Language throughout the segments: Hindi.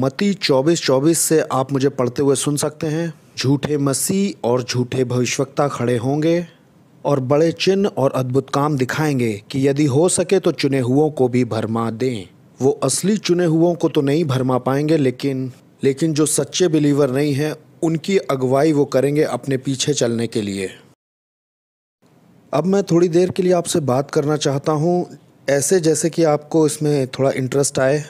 मती चौबीस चौबीस से आप मुझे पढ़ते हुए सुन सकते हैं झूठे मसीह और झूठे भविष्यवक्ता खड़े होंगे और बड़े चिन्ह और अद्भुत काम दिखाएंगे कि यदि हो सके तो चुने हुओं को भी भरमा दें वो असली चुने हुओं को तो नहीं भरमा पाएंगे लेकिन लेकिन जो सच्चे बिलीवर नहीं हैं उनकी अगुवाई वो करेंगे अपने पीछे चलने के लिए अब मैं थोड़ी देर के लिए आपसे बात करना चाहता हूँ ऐसे जैसे कि आपको इसमें थोड़ा इंटरेस्ट आए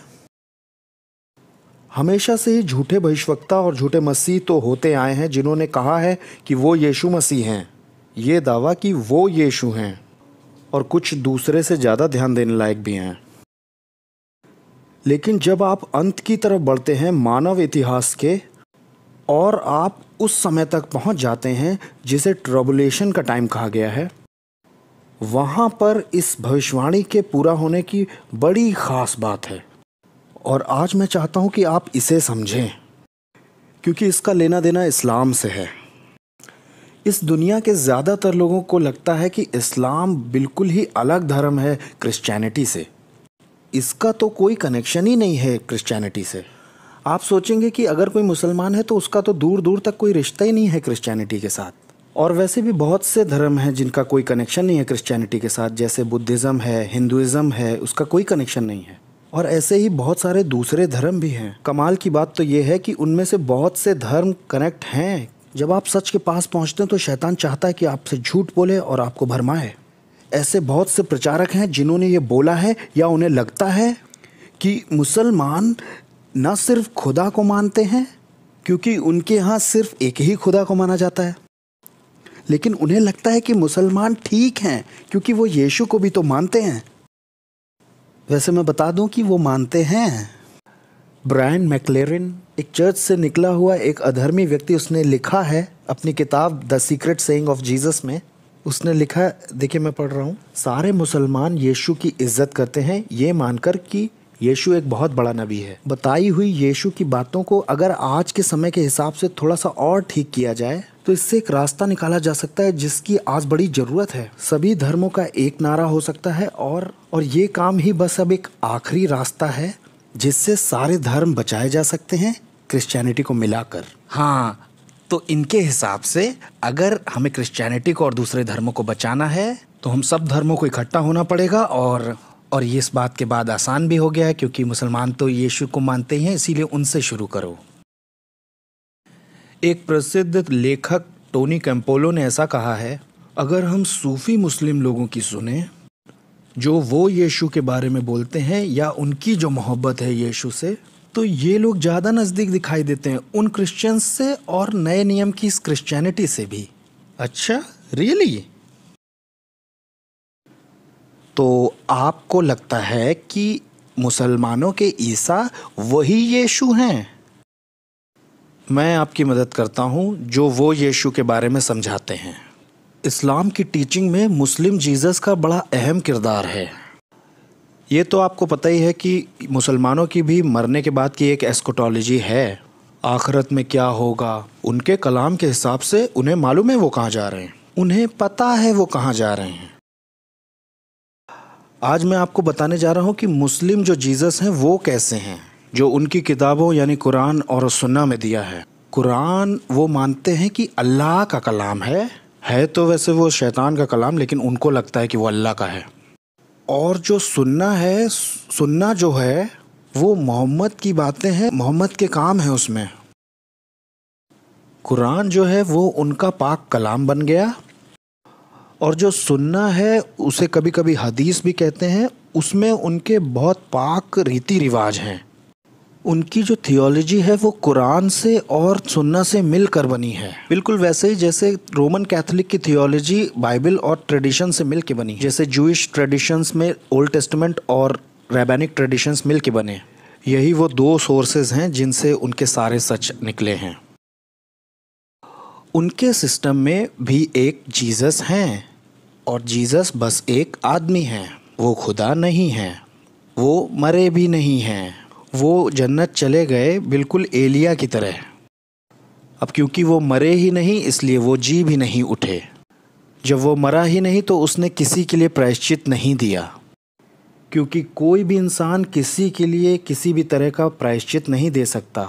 हमेशा से ही झूठे भविष्यवक्ता और झूठे मसीह तो होते आए हैं जिन्होंने कहा है कि वो यीशु मसीह हैं ये दावा कि वो यीशु हैं और कुछ दूसरे से ज़्यादा ध्यान देने लायक भी हैं लेकिन जब आप अंत की तरफ बढ़ते हैं मानव इतिहास के और आप उस समय तक पहुंच जाते हैं जिसे ट्रबुलेशन का टाइम कहा गया है वहाँ पर इस भविष्यवाणी के पूरा होने की बड़ी ख़ास बात है और आज मैं चाहता हूँ कि आप इसे समझें क्योंकि इसका लेना देना इस्लाम से है इस दुनिया के ज़्यादातर लोगों को लगता है कि इस्लाम बिल्कुल ही अलग धर्म है क्रिश्चियनिटी से इसका तो कोई कनेक्शन ही नहीं है क्रिश्चियनिटी से आप सोचेंगे कि अगर कोई मुसलमान है तो उसका तो दूर दूर तक कोई रिश्ता ही नहीं है क्रिश्चियनिटी के साथ और वैसे भी बहुत से धर्म हैं जिनका कोई कनेक्शन नहीं है क्रिश्चियनिटी के साथ जैसे बुद्धिज़्म है हिंदुज़म है उसका कोई कनेक्शन नहीं है और ऐसे ही बहुत सारे दूसरे धर्म भी हैं कमाल की बात तो ये है कि उनमें से बहुत से धर्म कनेक्ट हैं जब आप सच के पास पहुंचते हैं तो शैतान चाहता है कि आपसे झूठ बोले और आपको भरमाए ऐसे बहुत से प्रचारक हैं जिन्होंने ये बोला है या उन्हें लगता है कि मुसलमान न सिर्फ खुदा को मानते हैं क्योंकि उनके यहाँ सिर्फ एक ही खुदा को माना जाता है लेकिन उन्हें लगता है कि मुसलमान ठीक हैं क्योंकि वो यीशु को भी तो मानते हैं वैसे मैं बता दूं कि वो मानते हैं ब्रायन मैकलेरिन एक चर्च से निकला हुआ एक अधर्मी व्यक्ति उसने लिखा है अपनी किताब the secret saying of Jesus में उसने लिखा देखिए मैं पढ़ रहा हूँ सारे मुसलमान यीशु की इज्जत करते हैं ये मानकर कि यीशु एक बहुत बड़ा नबी है बताई हुई यीशु की बातों को अगर आज के समय के हिसाब से थोड़ा सा और ठीक किया जाए तो इससे एक रास्ता निकाला जा सकता है जिसकी आज बड़ी ज़रूरत है सभी धर्मों का एक नारा हो सकता है और और ये काम ही बस अब एक आखिरी रास्ता है जिससे सारे धर्म बचाए जा सकते हैं क्रिश्चियनिटी को मिलाकर हाँ तो इनके हिसाब से अगर हमें क्रिश्चियनिटी को और दूसरे धर्मों को बचाना है तो हम सब धर्मों को इकट्ठा होना पड़ेगा और और ये इस बात के बाद आसान भी हो गया है क्योंकि मुसलमान तो यीशु को मानते हैं इसीलिए उनसे शुरू करो एक प्रसिद्ध लेखक टोनी कैम्पोलो ने ऐसा कहा है अगर हम सूफी मुस्लिम लोगों की सुने जो वो यीशु के बारे में बोलते हैं या उनकी जो मोहब्बत है यीशु से तो ये लोग ज़्यादा नज़दीक दिखाई देते हैं उन क्रिश्चियंस से और नए नियम की इस क्रिश्चियनिटी से भी अच्छा रियली तो आपको लगता है कि मुसलमानों के ईसा वही यीशु हैं मैं आपकी मदद करता हूँ जो वो यीशु के बारे में समझाते हैं इस्लाम की टीचिंग में मुस्लिम जीसस का बड़ा अहम किरदार है ये तो आपको पता ही है कि मुसलमानों की भी मरने के बाद की एक एस्कोटोलॉजी है आखिरत में क्या होगा उनके कलाम के हिसाब से उन्हें मालूम है वो कहाँ जा रहे हैं उन्हें पता है वो कहाँ जा रहे हैं आज मैं आपको बताने जा रहा हूँ कि मुस्लिम जो जीसस हैं वो कैसे हैं जो उनकी किताबों यानी कुरान और सुन्ना में दिया है कुरान वो मानते हैं कि अल्लाह का कलाम है है तो वैसे वो शैतान का कलाम लेकिन उनको लगता है कि वो अल्लाह का है और जो सुन्ना है सुन्ना जो है वो मोहम्मद की बातें हैं मोहम्मद के काम हैं उसमें कुरान जो है वो उनका पाक कलाम बन गया और जो सुन्ना है उसे कभी कभी हदीस भी कहते हैं उसमें उनके बहुत पाक रीति रिवाज हैं उनकी जो थियोलॉजी है वो कुरान से और सुन्ना से मिलकर बनी है बिल्कुल वैसे ही जैसे रोमन कैथोलिक की थियोलॉजी बाइबल और ट्रेडिशन से मिल के बनी जैसे जूश ट्रेडिशंस में ओल्ड टेस्टमेंट और रेबेनिक ट्रेडिशंस के बने यही वो दो सोर्सेज हैं जिनसे उनके सारे सच निकले हैं उनके सिस्टम में भी एक जीसस हैं और जीसस बस एक आदमी हैं वो खुदा नहीं हैं वो मरे भी नहीं हैं वो जन्नत चले गए बिल्कुल एलिया की तरह अब क्योंकि वो मरे ही नहीं इसलिए वो जी भी नहीं उठे जब वो मरा ही नहीं तो उसने किसी के लिए प्रायश्चित नहीं दिया क्योंकि कोई भी इंसान किसी के लिए किसी भी तरह का प्रायश्चित नहीं दे सकता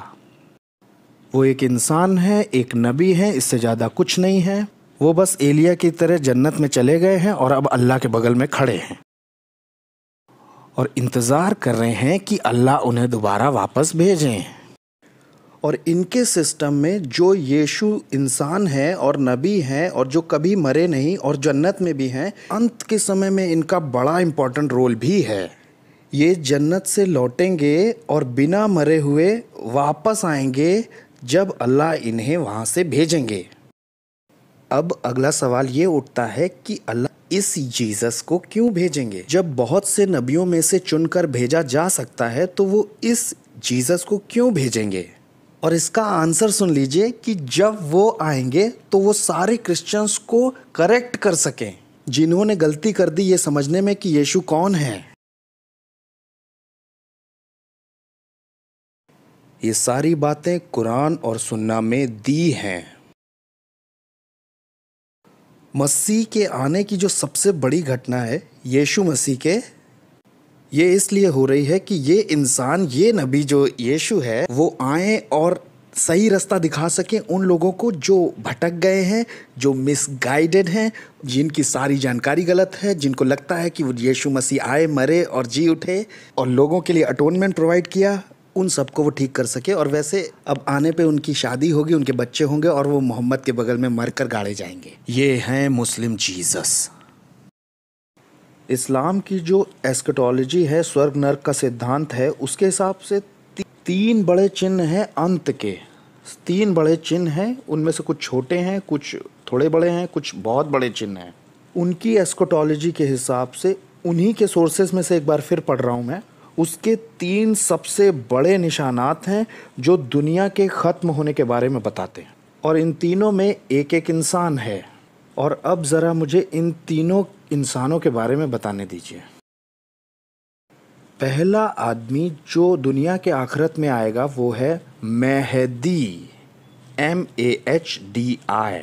वो एक इंसान है एक नबी है इससे ज़्यादा कुछ नहीं है वो बस एलिया की तरह जन्नत में चले गए हैं और अब अल्लाह के बगल में खड़े हैं और इंतज़ार कर रहे हैं कि अल्लाह उन्हें दोबारा वापस भेजें और इनके सिस्टम में जो यीशु इंसान है और नबी हैं और जो कभी मरे नहीं और जन्नत में भी हैं अंत के समय में इनका बड़ा इम्पोर्टेंट रोल भी है ये जन्नत से लौटेंगे और बिना मरे हुए वापस आएंगे जब अल्लाह इन्हें वहाँ से भेजेंगे अब अगला सवाल ये उठता है कि अल्लाह इस जीसस को क्यों भेजेंगे जब बहुत से नबियों में से चुनकर भेजा जा सकता है तो वो इस जीसस को क्यों भेजेंगे और इसका आंसर सुन लीजिए कि जब वो आएंगे तो वो सारे क्रिश्चियंस को करेक्ट कर सकें जिन्होंने गलती कर दी ये समझने में कि यीशु कौन है ये सारी बातें कुरान और सुन्ना में दी हैं मसीह के आने की जो सबसे बड़ी घटना है यीशु मसीह के ये इसलिए हो रही है कि ये इंसान ये नबी जो यीशु है वो आए और सही रास्ता दिखा सकें उन लोगों को जो भटक गए हैं जो मिसगाइडेड हैं जिनकी सारी जानकारी गलत है जिनको लगता है कि वो यीशु मसीह आए मरे और जी उठे और लोगों के लिए अटोनमेंट प्रोवाइड किया उन सबको वो ठीक कर सके और वैसे अब आने पे उनकी शादी होगी उनके बच्चे होंगे और वो मोहम्मद के बगल में मर कर गाड़े जाएंगे ये हैं मुस्लिम जीसस इस्लाम की जो एस्कटोलॉजी है स्वर्ग नर्क का सिद्धांत है उसके हिसाब से ती, तीन बड़े चिन्ह हैं अंत के तीन बड़े चिन्ह हैं उनमें से कुछ छोटे हैं कुछ थोड़े बड़े हैं कुछ बहुत बड़े चिन्ह हैं उनकी एस्कोटोलॉजी के हिसाब से उन्हीं के सोर्सेज में से एक बार फिर पढ़ रहा हूँ मैं उसके तीन सबसे बड़े निशानात हैं जो दुनिया के ख़त्म होने के बारे में बताते हैं और इन तीनों में एक एक इंसान है और अब ज़रा मुझे इन तीनों इंसानों के बारे में बताने दीजिए पहला आदमी जो दुनिया के आखिरत में आएगा वो है Mahdi M A H D I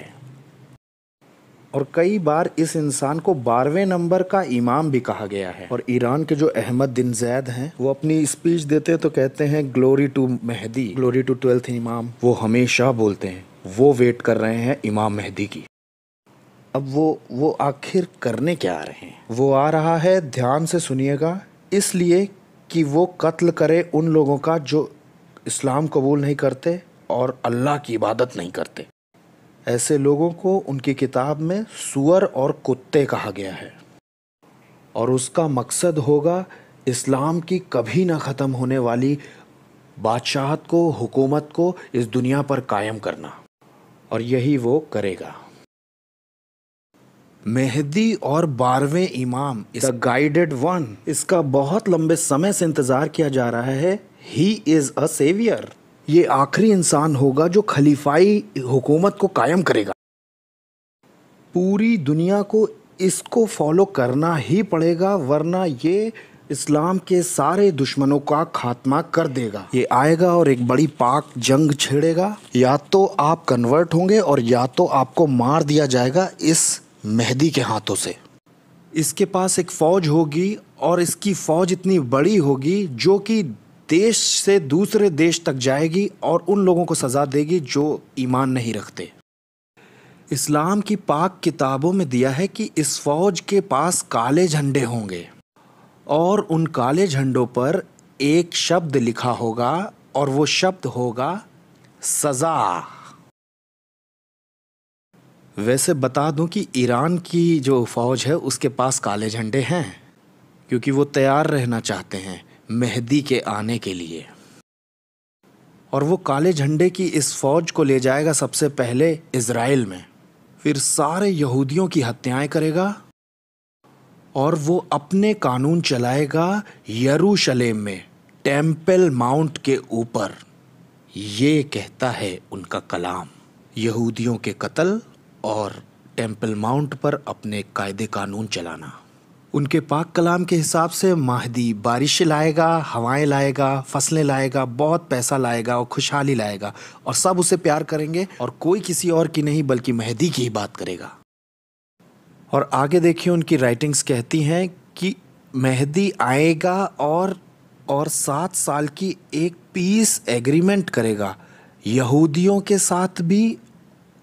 और कई बार इस इंसान को बारहवें नंबर का इमाम भी कहा गया है और ईरान के जो अहमद दिन जैद हैं वो अपनी स्पीच देते हैं तो कहते हैं glory to Mahdi glory to twelfth imam वो हमेशा बोलते हैं वो वेट कर रहे हैं इमाम मेहदी की अब वो वो आखिर करने क्या आ रहे हैं वो आ रहा है ध्यान से सुनिएगा इसलिए कि वो कत्ल करे उन लोगों का जो इस्लाम कबूल नहीं करते और अल्लाह की इबादत नहीं करते ऐसे लोगों को उनकी किताब में सुअर और कुत्ते कहा गया है और उसका मकसद होगा इस्लाम की कभी ना ख़त्म होने वाली बादशाहत को हुकूमत को इस दुनिया पर कायम करना और यही वो करेगा मेहदी और बारहवें इमाम इस गाइडेड वन इसका बहुत लंबे समय से इंतज़ार किया जा रहा है ही इज़ अ सेवियर ये आखिरी इंसान होगा जो खलीफाई हुकूमत को कायम करेगा पूरी दुनिया को इसको फॉलो करना ही पड़ेगा वरना ये इस्लाम के सारे दुश्मनों का खात्मा कर देगा ये आएगा और एक बड़ी पाक जंग छेड़ेगा या तो आप कन्वर्ट होंगे और या तो आपको मार दिया जाएगा इस मेहदी के हाथों से इसके पास एक फ़ौज होगी और इसकी फ़ौज इतनी बड़ी होगी जो कि देश से दूसरे देश तक जाएगी और उन लोगों को सज़ा देगी जो ईमान नहीं रखते इस्लाम की पाक किताबों में दिया है कि इस फौज के पास काले झंडे होंगे और उन काले झंडों पर एक शब्द लिखा होगा और वो शब्द होगा सज़ा वैसे बता दूं कि ईरान की जो फौज है उसके पास काले झंडे हैं क्योंकि वो तैयार रहना चाहते हैं मेहदी के आने के लिए और वो काले झंडे की इस फौज को ले जाएगा सबसे पहले इसराइल में फिर सारे यहूदियों की हत्याएं करेगा और वो अपने कानून चलाएगा यरूशलेम में टेम्पल माउंट के ऊपर ये कहता है उनका कलाम यहूदियों के कत्ल और टेम्पल माउंट पर अपने कायदे कानून चलाना उनके पाक कलाम के हिसाब से माहदी बारिश लाएगा हवाएं लाएगा फसलें लाएगा बहुत पैसा लाएगा और खुशहाली लाएगा और सब उसे प्यार करेंगे और कोई किसी और की नहीं बल्कि महदी की ही बात करेगा और आगे देखिए उनकी राइटिंग्स कहती हैं कि मेहदी आएगा और और सात साल की एक पीस एग्रीमेंट करेगा यहूदियों के साथ भी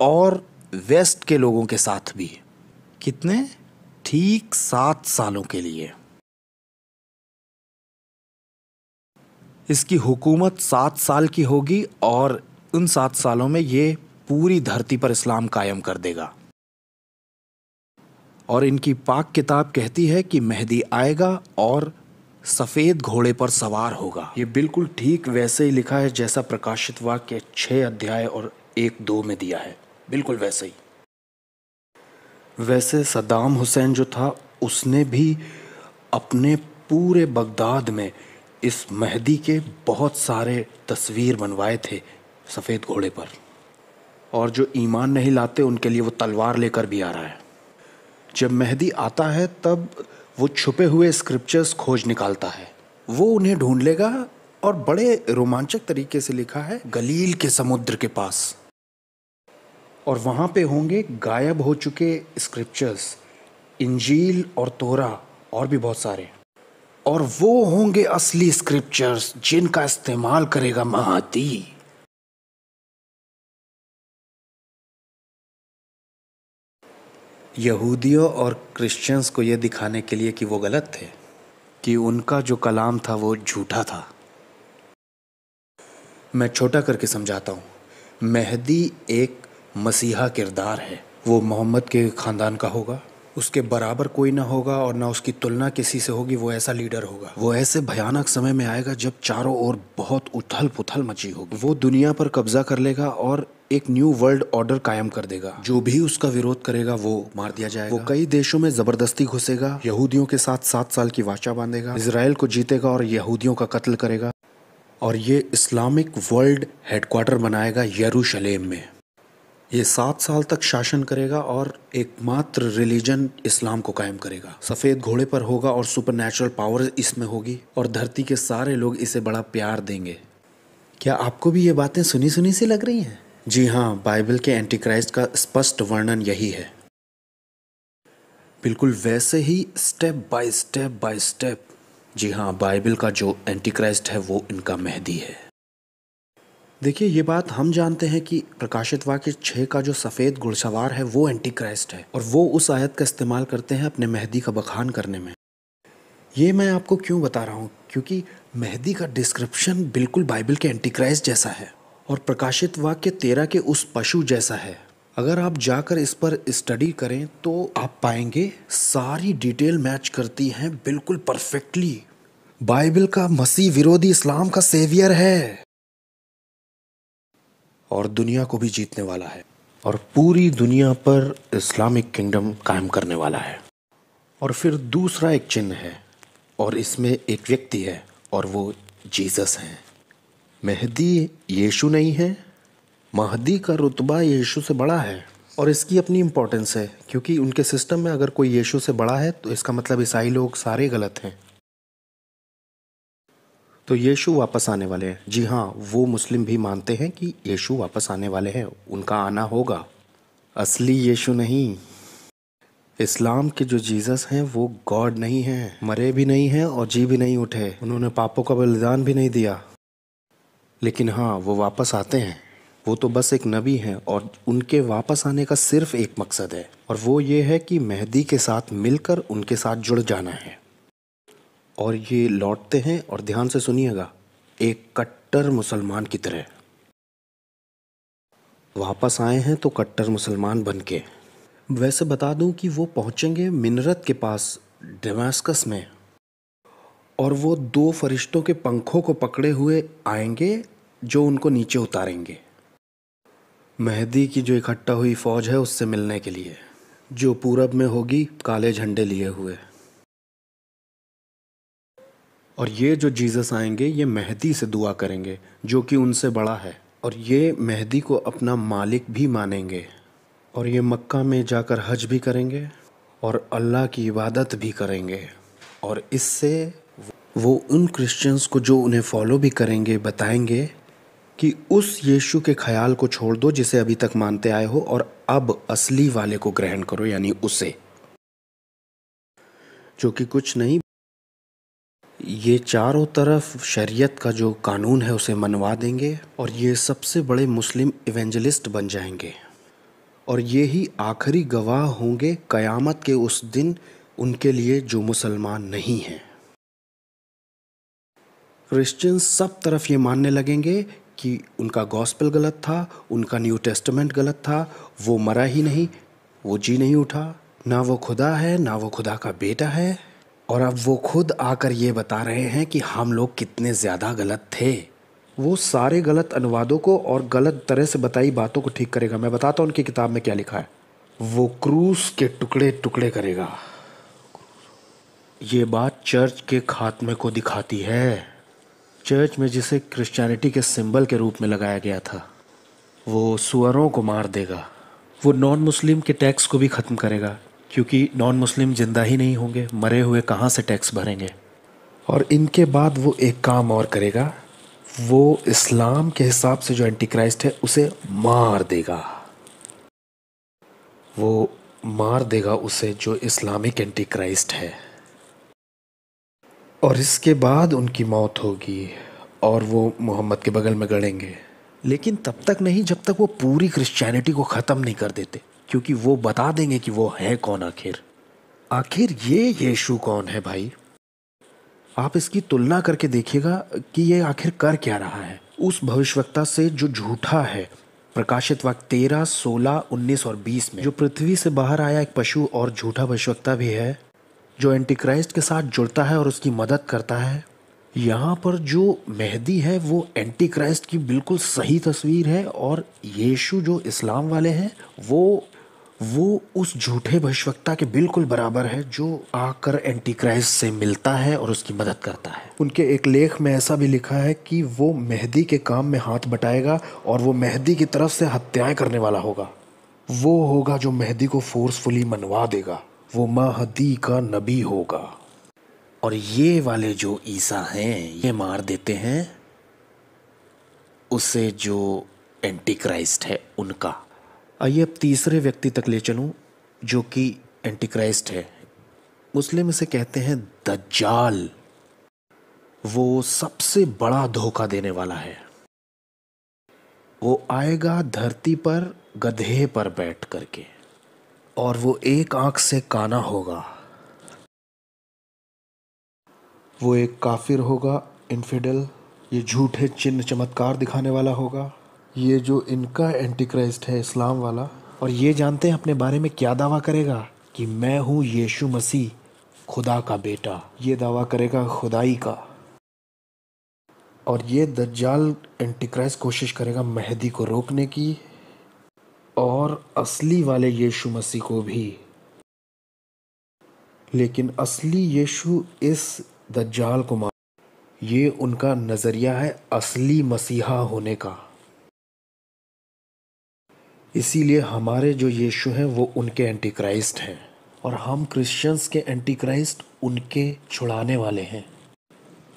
और वेस्ट के लोगों के साथ भी कितने ठीक सात सालों के लिए इसकी हुकूमत सात साल की होगी और उन सात सालों में ये पूरी धरती पर इस्लाम कायम कर देगा और इनकी पाक किताब कहती है कि मेहदी आएगा और सफ़ेद घोड़े पर सवार होगा ये बिल्कुल ठीक वैसे ही लिखा है जैसा प्रकाशित वाक्य छः अध्याय और एक दो में दिया है बिल्कुल वैसे ही वैसे सदाम हुसैन जो था उसने भी अपने पूरे बगदाद में इस मेहदी के बहुत सारे तस्वीर बनवाए थे सफ़ेद घोड़े पर और जो ईमान नहीं लाते उनके लिए वो तलवार लेकर भी आ रहा है जब मेहदी आता है तब वो छुपे हुए स्क्रिप्चर्स खोज निकालता है वो उन्हें ढूंढ लेगा और बड़े रोमांचक तरीके से लिखा है गलील के समुद्र के पास और वहाँ पे होंगे गायब हो चुके स्क्रिप्चर्स इंजील और तोरा और भी बहुत सारे और वो होंगे असली स्क्रिप्चर्स जिनका इस्तेमाल करेगा महादी यहूदियों और क्रिश्चियंस को यह दिखाने के लिए कि वो गलत थे कि उनका जो कलाम था वो झूठा था मैं छोटा करके समझाता हूँ मेहदी एक मसीहा किरदार है वो मोहम्मद के ख़ानदान का होगा उसके बराबर कोई ना होगा और ना उसकी तुलना किसी से होगी वो ऐसा लीडर होगा वो ऐसे भयानक समय में आएगा जब चारों ओर बहुत उथल पुथल मची होगी वो दुनिया पर कब्जा कर लेगा और एक न्यू वर्ल्ड ऑर्डर कायम कर देगा जो भी उसका विरोध करेगा वो मार दिया जाएगा वो कई देशों में जबरदस्ती घुसेगा यहूदियों के साथ सात साल की वाचा बांधेगा इसराइल को जीतेगा और यहूदियों का कत्ल करेगा और ये इस्लामिक वर्ल्ड हेडक्वार्टर बनाएगा यरूशलेम में ये सात साल तक शासन करेगा और एकमात्र रिलीजन इस्लाम को कायम करेगा सफ़ेद घोड़े पर होगा और सुपर नेचुरल पावर इसमें होगी और धरती के सारे लोग इसे बड़ा प्यार देंगे क्या आपको भी ये बातें सुनी सुनी सी लग रही हैं जी हाँ बाइबल के एंटी क्राइस्ट का स्पष्ट वर्णन यही है बिल्कुल वैसे ही step by step by step जी हाँ बाइबल का जो एंटी क्राइस्ट है वो इनका मेहदी है देखिए ये बात हम जानते हैं कि प्रकाशित वाक्य छः का जो सफ़ेद घुड़सवार है वो एंटी क्राइस्ट है और वो उस आयत का इस्तेमाल करते हैं अपने मेहदी का बखान करने में ये मैं आपको क्यों बता रहा हूँ क्योंकि मेहदी का डिस्क्रिप्शन बिल्कुल बाइबल के एंटी क्राइस्ट जैसा है और प्रकाशित वाक्य तेरह के उस पशु जैसा है अगर आप जाकर इस पर स्टडी करें तो आप पाएंगे सारी डिटेल मैच करती हैं बिल्कुल परफेक्टली बाइबल का मसीह विरोधी इस्लाम का सेवियर है और दुनिया को भी जीतने वाला है और पूरी दुनिया पर इस्लामिक किंगडम कायम करने वाला है और फिर दूसरा एक चिन्ह है और इसमें एक व्यक्ति है और वो जीसस हैं मेहदी यीशु नहीं है महदी का रुतबा यीशु से बड़ा है और इसकी अपनी इम्पोर्टेंस है क्योंकि उनके सिस्टम में अगर कोई यीशु से बड़ा है तो इसका मतलब ईसाई लोग सारे गलत हैं तो यीशु वापस आने वाले हैं जी हाँ वो मुस्लिम भी मानते हैं कि यीशु वापस आने वाले हैं उनका आना होगा असली यीशु नहीं इस्लाम के जो जीसस हैं वो गॉड नहीं हैं मरे भी नहीं हैं और जी भी नहीं उठे उन्होंने पापों का बलिदान भी नहीं दिया लेकिन हाँ वो वापस आते हैं वो तो बस एक नबी हैं और उनके वापस आने का सिर्फ एक मकसद है और वो ये है कि मेहदी के साथ मिलकर उनके साथ जुड़ जाना है और ये लौटते हैं और ध्यान से सुनिएगा एक कट्टर मुसलमान की तरह वापस आए हैं तो कट्टर मुसलमान बन के वैसे बता दूं कि वो पहुंचेंगे मिनरत के पास डेमास्कस में और वो दो फरिश्तों के पंखों को पकड़े हुए आएंगे जो उनको नीचे उतारेंगे मेहदी की जो इकट्ठा हुई फौज है उससे मिलने के लिए जो पूरब में होगी काले झंडे लिए हुए और ये जो जीसस आएंगे ये मेहदी से दुआ करेंगे जो कि उनसे बड़ा है और ये मेहदी को अपना मालिक भी मानेंगे और ये मक्का में जाकर हज भी करेंगे और अल्लाह की इबादत भी करेंगे और इससे वो उन क्रिश्चियंस को जो उन्हें फॉलो भी करेंगे बताएंगे कि उस यीशु के ख्याल को छोड़ दो जिसे अभी तक मानते आए हो और अब असली वाले को ग्रहण करो यानी उसे जो कि कुछ नहीं ये चारों तरफ शरीयत का जो कानून है उसे मनवा देंगे और ये सबसे बड़े मुस्लिम इवेंजलिस्ट बन जाएंगे और ये ही आखिरी गवाह होंगे क़यामत के उस दिन उनके लिए जो मुसलमान नहीं हैं क्रिश्चियंस सब तरफ ये मानने लगेंगे कि उनका गॉस्पल गलत था उनका न्यू टेस्टमेंट गलत था वो मरा ही नहीं वो जी नहीं उठा ना वो खुदा है ना वो खुदा का बेटा है और अब वो खुद आकर ये बता रहे हैं कि हम लोग कितने ज़्यादा गलत थे वो सारे गलत अनुवादों को और गलत तरह से बताई बातों को ठीक करेगा मैं बताता हूँ उनकी किताब में क्या लिखा है वो क्रूस के टुकड़े टुकड़े करेगा ये बात चर्च के खात्मे को दिखाती है चर्च में जिसे क्रिश्चियनिटी के सिंबल के रूप में लगाया गया था वो सुअरों को मार देगा वो नॉन मुस्लिम के टैक्स को भी ख़त्म करेगा क्योंकि नॉन मुस्लिम ज़िंदा ही नहीं होंगे मरे हुए कहाँ से टैक्स भरेंगे और इनके बाद वो एक काम और करेगा वो इस्लाम के हिसाब से जो एंटी क्राइस्ट है उसे मार देगा वो मार देगा उसे जो इस्लामिक एंटी क्राइस्ट है और इसके बाद उनकी मौत होगी और वो मोहम्मद के बगल में गड़ेंगे लेकिन तब तक नहीं जब तक वो पूरी क्रिश्चियनिटी को ख़त्म नहीं कर देते क्योंकि वो बता देंगे कि वो है कौन आखिर आखिर ये यीशु कौन है भाई आप इसकी तुलना करके देखिएगा कि ये आखिर कर क्या रहा है उस भविष्यवक्ता से जो झूठा है प्रकाशित वक्त तेरह सोलह उन्नीस और बीस में जो पृथ्वी से बाहर आया एक पशु और झूठा भविष्यवक्ता भी है जो एंटीक्राइस्ट के साथ जुड़ता है और उसकी मदद करता है यहाँ पर जो मेहदी है वो एंटी क्राइस्ट की बिल्कुल सही तस्वीर है और यीशु जो इस्लाम वाले हैं वो वो उस झूठे भविष्यवक्ता के बिल्कुल बराबर है जो आकर एंटी क्राइस्ट से मिलता है और उसकी मदद करता है उनके एक लेख में ऐसा भी लिखा है कि वो मेहदी के काम में हाथ बटाएगा और वो मेहदी की तरफ से हत्याएं करने वाला होगा वो होगा जो मेहदी को फोर्सफुली मनवा देगा वो महदी का नबी होगा और ये वाले जो ईसा हैं ये मार देते हैं उसे जो एंटी क्राइस्ट है उनका आइए अब तीसरे व्यक्ति तक ले चलूं जो कि एंटी क्राइस्ट है मुस्लिम इसे कहते हैं दज्जाल वो सबसे बड़ा धोखा देने वाला है वो आएगा धरती पर गधे पर बैठ करके और वो एक आंख से काना होगा वो एक काफिर होगा इनफिडल ये झूठे चिन्ह चमत्कार दिखाने वाला होगा ये जो इनका एंटी क्राइस्ट है इस्लाम वाला और ये जानते हैं अपने बारे में क्या दावा करेगा कि मैं हूँ यीशु मसीह खुदा का बेटा ये दावा करेगा खुदाई का और ये दज्जाल एंटीक्राइस कोशिश करेगा मेहदी को रोकने की और असली वाले यीशु मसीह को भी लेकिन असली यीशु इस दज्जाल को मार ये उनका नज़रिया है असली मसीहा होने का इसीलिए हमारे जो यीशु हैं वो उनके एंटी क्राइस्ट हैं और हम क्रिश्चियंस के एंटी क्राइस्ट उनके छुड़ाने वाले हैं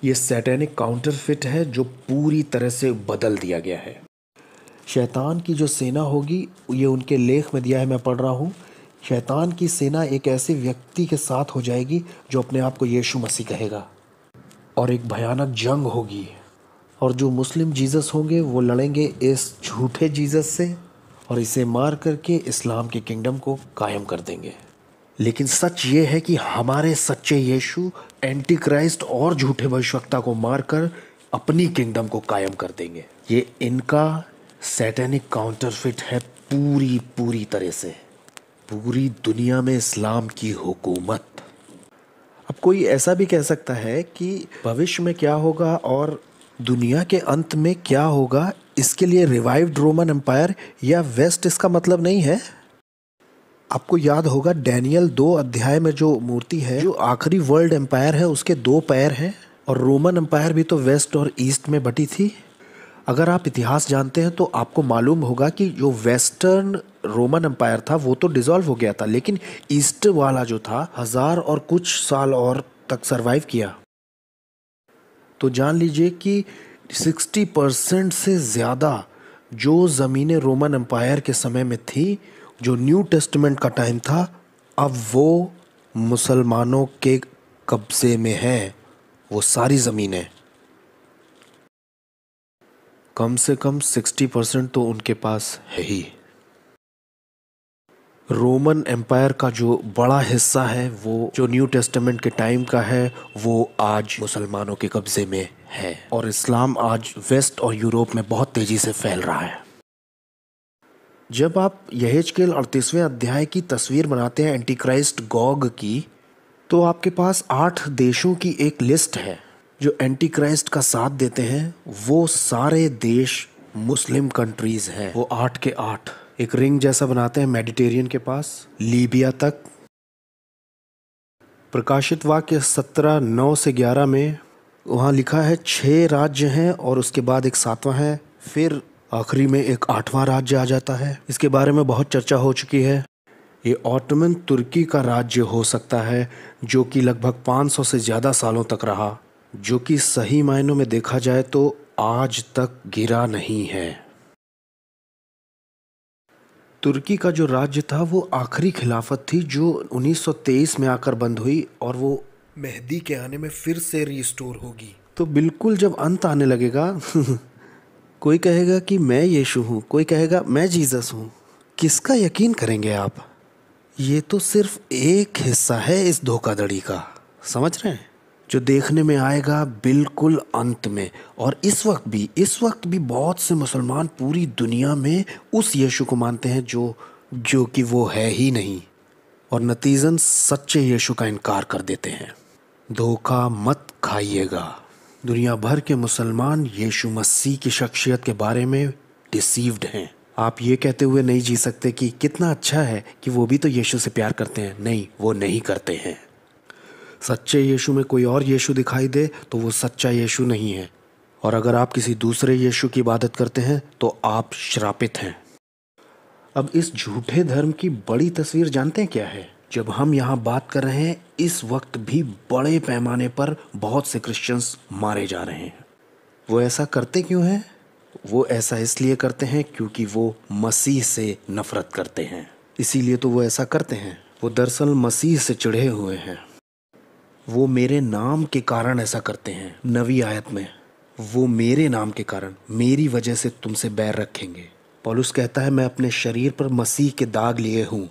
ये सैटेनिक काउंटरफिट है जो पूरी तरह से बदल दिया गया है शैतान की जो सेना होगी ये उनके लेख में दिया है मैं पढ़ रहा हूँ शैतान की सेना एक ऐसे व्यक्ति के साथ हो जाएगी जो अपने आप को यीशु मसीह कहेगा और एक भयानक जंग होगी और जो मुस्लिम जीसस होंगे वो लड़ेंगे इस झूठे जीसस से और इसे मार करके इस्लाम के किंगडम को कायम कर देंगे लेकिन सच ये है कि हमारे सच्चे यीशु एंटी क्राइस्ट और झूठे भविष्यवक्ता को मारकर अपनी किंगडम को कायम कर देंगे ये इनका सैटेनिक काउंटरफिट है पूरी पूरी तरह से पूरी दुनिया में इस्लाम की हुकूमत अब कोई ऐसा भी कह सकता है कि भविष्य में क्या होगा और दुनिया के अंत में क्या होगा इसके लिए रिवाइव्ड रोमन एम्पायर या वेस्ट इसका मतलब नहीं है आपको याद होगा डैनियल दो अध्याय में जो मूर्ति है जो आखिरी वर्ल्ड एम्पायर है उसके दो पैर हैं और रोमन एम्पायर भी तो वेस्ट और ईस्ट में बटी थी अगर आप इतिहास जानते हैं तो आपको मालूम होगा कि जो वेस्टर्न रोमन एम्पायर था वो तो डिज़ोल्व हो गया था लेकिन ईस्ट वाला जो था हज़ार और कुछ साल और तक सरवाइव किया तो जान लीजिए कि सिक्सटी परसेंट से ज़्यादा जो ज़मीनें रोमन एम्पायर के समय में थी जो न्यू टेस्टमेंट का टाइम था अब वो मुसलमानों के कब्ज़े में हैं वो सारी ज़मीनें कम से कम सिक्सटी परसेंट तो उनके पास है ही रोमन एम्पायर का जो बड़ा हिस्सा है वो जो न्यू टेस्टामेंट के टाइम का है वो आज मुसलमानों के कब्जे में है और इस्लाम आज वेस्ट और यूरोप में बहुत तेज़ी से फैल रहा है जब आप यहेज के अड़तीसवें अध्याय की तस्वीर बनाते हैं एंटी क्राइस्ट गॉग की तो आपके पास आठ देशों की एक लिस्ट है जो एंटी क्राइस्ट का साथ देते हैं वो सारे देश मुस्लिम कंट्रीज़ हैं वो आठ के आठ एक रिंग जैसा बनाते हैं मेडिटेरियन के पास लीबिया तक प्रकाशित वाक्य सत्रह नौ से ग्यारह में वहाँ लिखा है छः राज्य हैं और उसके बाद एक सातवां है फिर आखिरी में एक आठवां राज्य आ जाता है इसके बारे में बहुत चर्चा हो चुकी है ये ऑटोमन तुर्की का राज्य हो सकता है जो कि लगभग 500 से ज़्यादा सालों तक रहा जो कि सही मायनों में देखा जाए तो आज तक गिरा नहीं है तुर्की का जो राज्य था वो आखिरी खिलाफत थी जो 1923 में आकर बंद हुई और वो मेहदी के आने में फिर से रिस्टोर होगी तो बिल्कुल जब अंत आने लगेगा कोई कहेगा कि मैं यीशु हूँ कोई कहेगा मैं जीसस हूँ किसका यकीन करेंगे आप ये तो सिर्फ एक हिस्सा है इस धोखाधड़ी का समझ रहे हैं जो देखने में आएगा बिल्कुल अंत में और इस वक्त भी इस वक्त भी बहुत से मुसलमान पूरी दुनिया में उस यीशु को मानते हैं जो जो कि वो है ही नहीं और नतीजन सच्चे यीशु का इनकार कर देते हैं धोखा मत खाइएगा दुनिया भर के मुसलमान यीशु मसीह की शख्सियत के बारे में डिसीव्ड हैं आप ये कहते हुए नहीं जी सकते कि कितना अच्छा है कि वो भी तो यीशु से प्यार करते हैं नहीं वो नहीं करते हैं सच्चे यीशु में कोई और यीशु दिखाई दे तो वो सच्चा यीशु नहीं है और अगर आप किसी दूसरे यीशु की इबादत करते हैं तो आप श्रापित हैं अब इस झूठे धर्म की बड़ी तस्वीर जानते हैं क्या है जब हम यहाँ बात कर रहे हैं इस वक्त भी बड़े पैमाने पर बहुत से क्रिश्चियंस मारे जा रहे हैं वो ऐसा करते क्यों हैं वो ऐसा इसलिए करते हैं क्योंकि वो मसीह से नफ़रत करते हैं इसीलिए तो वो ऐसा करते हैं वो दरअसल मसीह से चिढ़े हुए हैं वो मेरे नाम के कारण ऐसा करते हैं नवी आयत में वो मेरे नाम के कारण मेरी वजह से तुमसे बैर रखेंगे पॉलुस कहता है मैं अपने शरीर पर मसीह के दाग लिए हूँ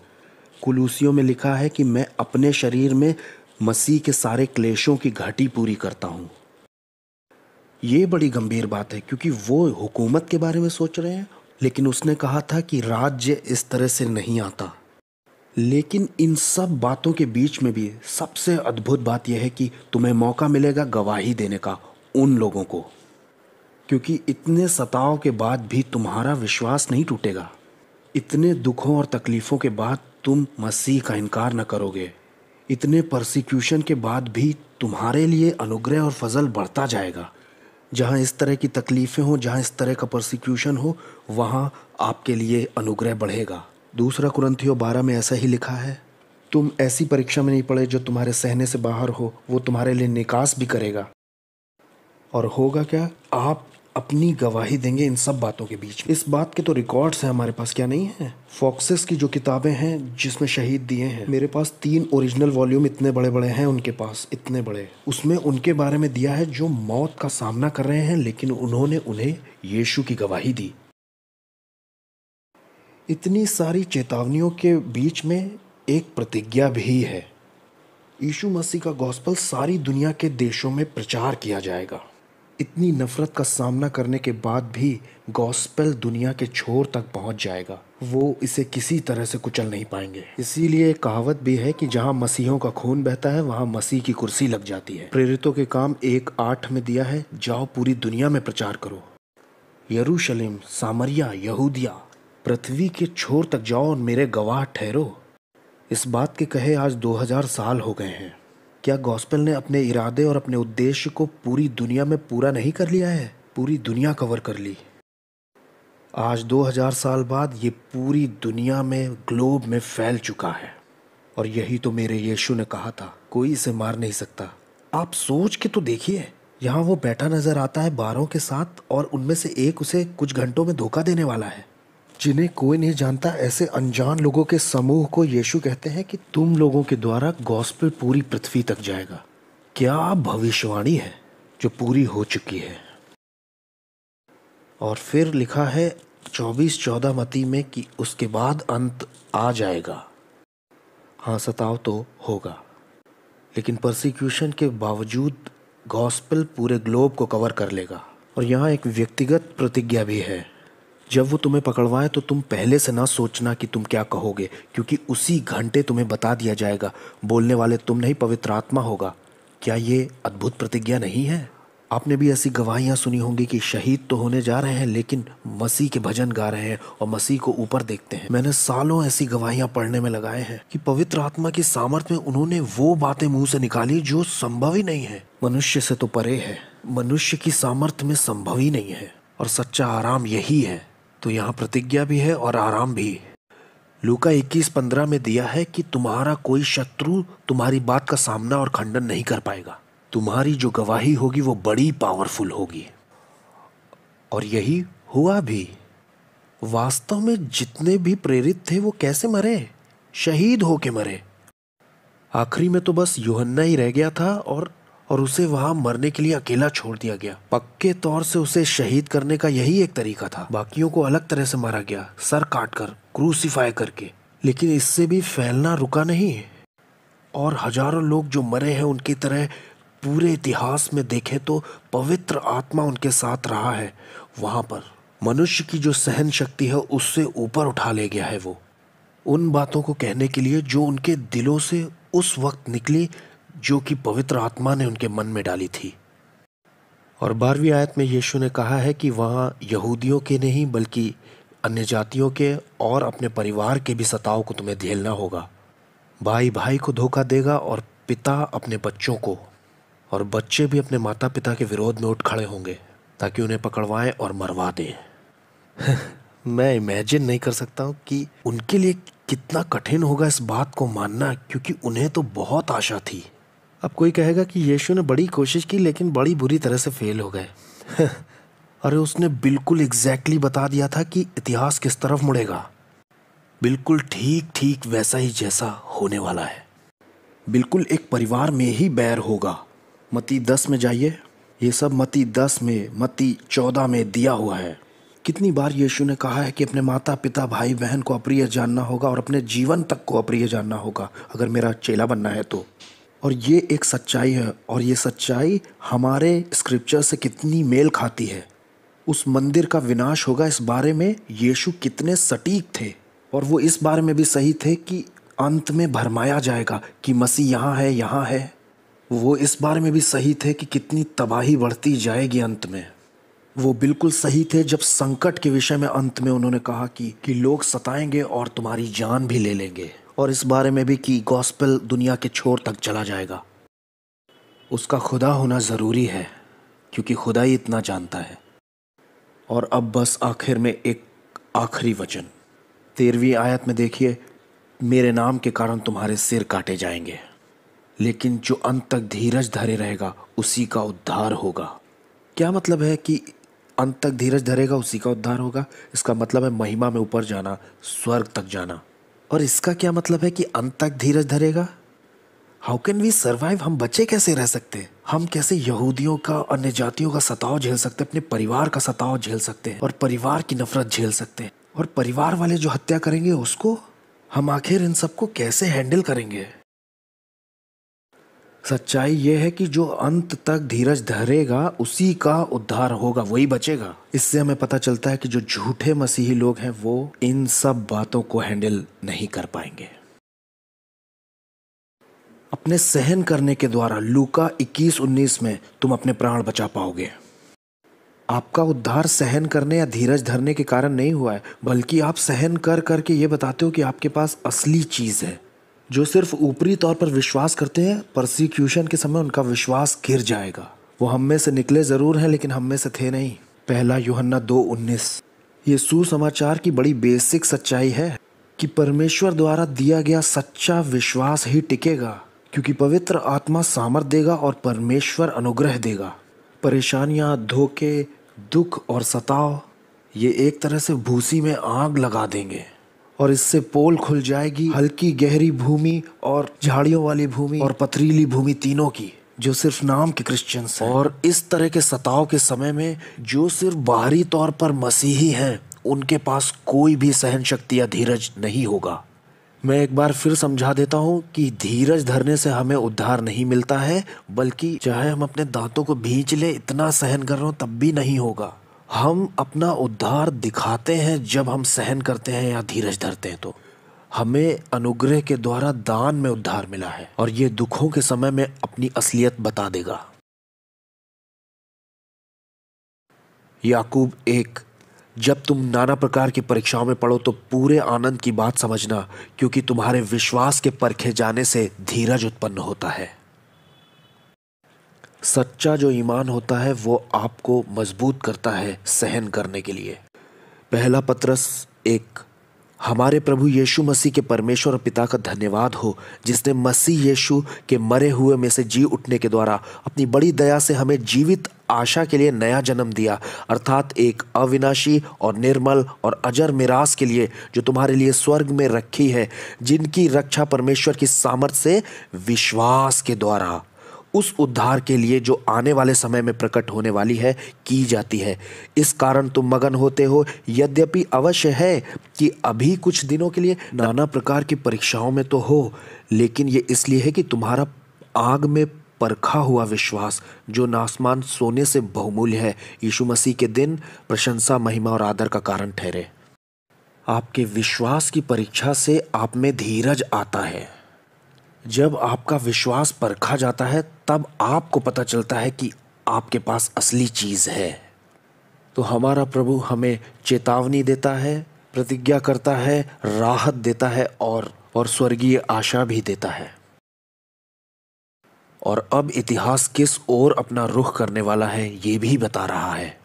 कुलूसियों में लिखा है कि मैं अपने शरीर में मसीह के सारे क्लेशों की घाटी पूरी करता हूँ ये बड़ी गंभीर बात है क्योंकि वो हुकूमत के बारे में सोच रहे हैं लेकिन उसने कहा था कि राज्य इस तरह से नहीं आता लेकिन इन सब बातों के बीच में भी सबसे अद्भुत बात यह है कि तुम्हें मौका मिलेगा गवाही देने का उन लोगों को क्योंकि इतने सताव के बाद भी तुम्हारा विश्वास नहीं टूटेगा इतने दुखों और तकलीफ़ों के बाद तुम मसीह का इनकार न करोगे इतने परसिक्यूशन के बाद भी तुम्हारे लिए अनुग्रह और फजल बढ़ता जाएगा जहाँ इस तरह की तकलीफ़ें हों जहाँ इस तरह का प्रोसिक्यूशन हो वहाँ आपके लिए अनुग्रह बढ़ेगा दूसरा कुरंथियो बारह में ऐसा ही लिखा है तुम ऐसी परीक्षा में नहीं पड़े जो तुम्हारे सहने से बाहर हो वो तुम्हारे लिए निकास भी करेगा और होगा क्या आप अपनी गवाही देंगे इन सब बातों के बीच इस बात के तो रिकॉर्ड्स हैं हमारे पास क्या नहीं है फॉक्सेस की जो किताबें हैं जिसमें शहीद दिए हैं मेरे पास तीन ओरिजिनल वॉल्यूम इतने बड़े बड़े हैं उनके पास इतने बड़े उसमें उनके बारे में दिया है जो मौत का सामना कर रहे हैं लेकिन उन्होंने उन्हें यीशु की गवाही दी इतनी सारी चेतावनियों के बीच में एक प्रतिज्ञा भी है यीशु मसीह का गॉस्पल सारी दुनिया के देशों में प्रचार किया जाएगा इतनी नफ़रत का सामना करने के बाद भी गॉस्पल दुनिया के छोर तक पहुंच जाएगा वो इसे किसी तरह से कुचल नहीं पाएंगे इसीलिए कहावत भी है कि जहां मसीहों का खून बहता है वहां मसीह की कुर्सी लग जाती है प्रेरितों के काम एक आठ में दिया है जाओ पूरी दुनिया में प्रचार करो यरूशलेम सामरिया यहूदिया पृथ्वी के छोर तक जाओ और मेरे गवाह ठहरो इस बात के कहे आज 2000 साल हो गए हैं क्या गॉस्पेल ने अपने इरादे और अपने उद्देश्य को पूरी दुनिया में पूरा नहीं कर लिया है पूरी दुनिया कवर कर ली आज 2000 साल बाद ये पूरी दुनिया में ग्लोब में फैल चुका है और यही तो मेरे यीशु ने कहा था कोई इसे मार नहीं सकता आप सोच के तो देखिए यहाँ वो बैठा नजर आता है बारों के साथ और उनमें से एक उसे कुछ घंटों में धोखा देने वाला है जिन्हें कोई नहीं जानता ऐसे अनजान लोगों के समूह को यीशु कहते हैं कि तुम लोगों के द्वारा गॉस्पेल पूरी पृथ्वी तक जाएगा क्या भविष्यवाणी है जो पूरी हो चुकी है और फिर लिखा है चौबीस चौदह मती में कि उसके बाद अंत आ जाएगा हाँ सताव तो होगा लेकिन प्रोसिक्यूशन के बावजूद गॉस्पल पूरे ग्लोब को कवर कर लेगा और यहाँ एक व्यक्तिगत प्रतिज्ञा भी है जब वो तुम्हें पकड़वाएं तो तुम पहले से ना सोचना कि तुम क्या कहोगे क्योंकि उसी घंटे तुम्हें बता दिया जाएगा बोलने वाले तुम नहीं पवित्र आत्मा होगा क्या ये अद्भुत प्रतिज्ञा नहीं है आपने भी ऐसी गवाहियाँ सुनी होंगी कि शहीद तो होने जा रहे हैं लेकिन मसीह के भजन गा रहे हैं और मसीह को ऊपर देखते हैं मैंने सालों ऐसी गवाहियाँ पढ़ने में लगाए हैं कि पवित्र आत्मा की सामर्थ्य में उन्होंने वो बातें मुंह से निकाली जो संभव ही नहीं है मनुष्य से तो परे है मनुष्य की सामर्थ्य में संभव ही नहीं है और सच्चा आराम यही है तो यहाँ प्रतिज्ञा भी है और आराम भी लूका इक्कीस पंद्रह में दिया है कि तुम्हारा कोई शत्रु तुम्हारी बात का सामना और खंडन नहीं कर पाएगा तुम्हारी जो गवाही होगी वो बड़ी पावरफुल होगी और यही हुआ भी वास्तव में जितने भी प्रेरित थे वो कैसे मरे शहीद होके मरे आखिरी में तो बस योहन्ना ही रह गया था और और उसे वहां मरने के लिए अकेला छोड़ दिया गया पक्के तौर से उसे शहीद करने का यही एक तरीका था बाकियों को अलग तरह से मारा गया सर काट कर क्रूसीफाई करके लेकिन इससे भी फैलना रुका नहीं है और हजारों लोग जो मरे हैं उनकी तरह पूरे इतिहास में देखें तो पवित्र आत्मा उनके साथ रहा है वहाँ पर मनुष्य की जो सहन शक्ति है उससे ऊपर उठा ले गया है वो उन बातों को कहने के लिए जो उनके दिलों से उस वक्त निकली जो कि पवित्र आत्मा ने उनके मन में डाली थी और बारहवीं आयत में यीशु ने कहा है कि वहाँ यहूदियों के नहीं बल्कि अन्य जातियों के और अपने परिवार के भी सताव को तुम्हें झेलना होगा भाई भाई को धोखा देगा और पिता अपने बच्चों को और बच्चे भी अपने माता पिता के विरोध में उठ खड़े होंगे ताकि उन्हें पकड़वाएं और मरवा दें मैं इमेजिन नहीं कर सकता हूँ कि उनके लिए कितना कठिन होगा इस बात को मानना क्योंकि उन्हें तो बहुत आशा थी अब कोई कहेगा कि यीशु ने बड़ी कोशिश की लेकिन बड़ी बुरी तरह से फेल हो गए अरे उसने बिल्कुल एग्जैक्टली exactly बता दिया था कि इतिहास किस तरफ मुड़ेगा बिल्कुल ठीक ठीक वैसा ही जैसा होने वाला है बिल्कुल एक परिवार में ही बैर होगा मती दस में जाइए ये सब मती दस में मती चौदह में दिया हुआ है कितनी बार यीशु ने कहा है कि अपने माता पिता भाई बहन को अप्रिय जानना होगा और अपने जीवन तक को अप्रिय जानना होगा अगर मेरा चेला बनना है तो और ये एक सच्चाई है और ये सच्चाई हमारे स्क्रिप्चर से कितनी मेल खाती है उस मंदिर का विनाश होगा इस बारे में यीशु कितने सटीक थे और वो इस बारे में भी सही थे कि अंत में भरमाया जाएगा कि मसीह यहाँ है यहाँ है वो इस बारे में भी सही थे कि कितनी तबाही बढ़ती जाएगी अंत में वो बिल्कुल सही थे जब संकट के विषय में अंत में उन्होंने कहा कि कि लोग सताएंगे और तुम्हारी जान भी ले लेंगे और इस बारे में भी कि गॉस्पल दुनिया के छोर तक चला जाएगा उसका खुदा होना ज़रूरी है क्योंकि खुदा ही इतना जानता है और अब बस आखिर में एक आखिरी वचन तेरहवीं आयत में देखिए मेरे नाम के कारण तुम्हारे सिर काटे जाएंगे लेकिन जो अंत तक धीरज धरे रहेगा उसी का उद्धार होगा क्या मतलब है कि अंत तक धीरज धरेगा उसी का उद्धार होगा इसका मतलब है महिमा में ऊपर जाना स्वर्ग तक जाना और इसका क्या मतलब है कि अंत तक धीरज धरेगा हाउ कैन वी सर्वाइव हम बचे कैसे रह सकते हम कैसे यहूदियों का अन्य जातियों का सताव झेल सकते अपने परिवार का सताव झेल सकते हैं और परिवार की नफरत झेल सकते हैं और परिवार वाले जो हत्या करेंगे उसको हम आखिर इन सबको कैसे हैंडल करेंगे सच्चाई ये है कि जो अंत तक धीरज धरेगा उसी का उद्धार होगा वही बचेगा इससे हमें पता चलता है कि जो झूठे मसीही लोग हैं वो इन सब बातों को हैंडल नहीं कर पाएंगे अपने सहन करने के द्वारा लूका 21-19 में तुम अपने प्राण बचा पाओगे आपका उद्धार सहन करने या धीरज धरने के कारण नहीं हुआ है बल्कि आप सहन कर करके ये बताते हो कि आपके पास असली चीज़ है जो सिर्फ ऊपरी तौर पर विश्वास करते हैं परसिक्यूशन के समय उनका विश्वास गिर जाएगा वो हम में से निकले ज़रूर हैं लेकिन हम में से थे नहीं पहला यूहन्ना दो उन्नीस ये सुसमाचार की बड़ी बेसिक सच्चाई है कि परमेश्वर द्वारा दिया गया सच्चा विश्वास ही टिकेगा क्योंकि पवित्र आत्मा सामर्थ देगा और परमेश्वर अनुग्रह देगा परेशानियाँ धोखे दुख और सताव ये एक तरह से भूसी में आग लगा देंगे और इससे पोल खुल जाएगी हल्की गहरी भूमि और झाड़ियों वाली भूमि और पथरीली भूमि तीनों की जो सिर्फ नाम के क्रिश्चियन और इस तरह के सताव के समय में जो सिर्फ बाहरी तौर पर मसीही हैं उनके पास कोई भी सहन शक्ति या धीरज नहीं होगा मैं एक बार फिर समझा देता हूँ कि धीरज धरने से हमें उद्धार नहीं मिलता है बल्कि चाहे हम अपने दांतों को भींच ले इतना सहन कर रहा हूँ तब भी नहीं होगा हम अपना उद्धार दिखाते हैं जब हम सहन करते हैं या धीरज धरते हैं तो हमें अनुग्रह के द्वारा दान में उद्धार मिला है और ये दुखों के समय में अपनी असलियत बता देगा याकूब एक जब तुम नाना प्रकार की परीक्षाओं में पढ़ो तो पूरे आनंद की बात समझना क्योंकि तुम्हारे विश्वास के परखे जाने से धीरज उत्पन्न होता है सच्चा जो ईमान होता है वो आपको मजबूत करता है सहन करने के लिए पहला पत्रस एक हमारे प्रभु यीशु मसीह के परमेश्वर और पिता का धन्यवाद हो जिसने मसीह यीशु के मरे हुए में से जी उठने के द्वारा अपनी बड़ी दया से हमें जीवित आशा के लिए नया जन्म दिया अर्थात एक अविनाशी और निर्मल और अजर मिरास के लिए जो तुम्हारे लिए स्वर्ग में रखी है जिनकी रक्षा परमेश्वर की सामर्थ्य से विश्वास के द्वारा उस उद्धार के लिए जो आने वाले समय में प्रकट होने वाली है की जाती है इस कारण तुम मगन होते हो यद्यपि अवश्य है कि अभी कुछ दिनों के लिए नाना प्रकार की परीक्षाओं में तो हो लेकिन ये इसलिए है कि तुम्हारा आग में परखा हुआ विश्वास जो नासमान सोने से बहुमूल्य है यीशु मसीह के दिन प्रशंसा महिमा और आदर का कारण ठहरे आपके विश्वास की परीक्षा से आप में धीरज आता है जब आपका विश्वास परखा जाता है तब आपको पता चलता है कि आपके पास असली चीज़ है तो हमारा प्रभु हमें चेतावनी देता है प्रतिज्ञा करता है राहत देता है और और स्वर्गीय आशा भी देता है और अब इतिहास किस ओर अपना रुख करने वाला है ये भी बता रहा है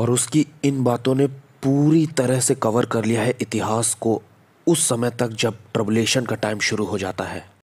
और उसकी इन बातों ने पूरी तरह से कवर कर लिया है इतिहास को उस समय तक जब ट्रबलेशन का टाइम शुरू हो जाता है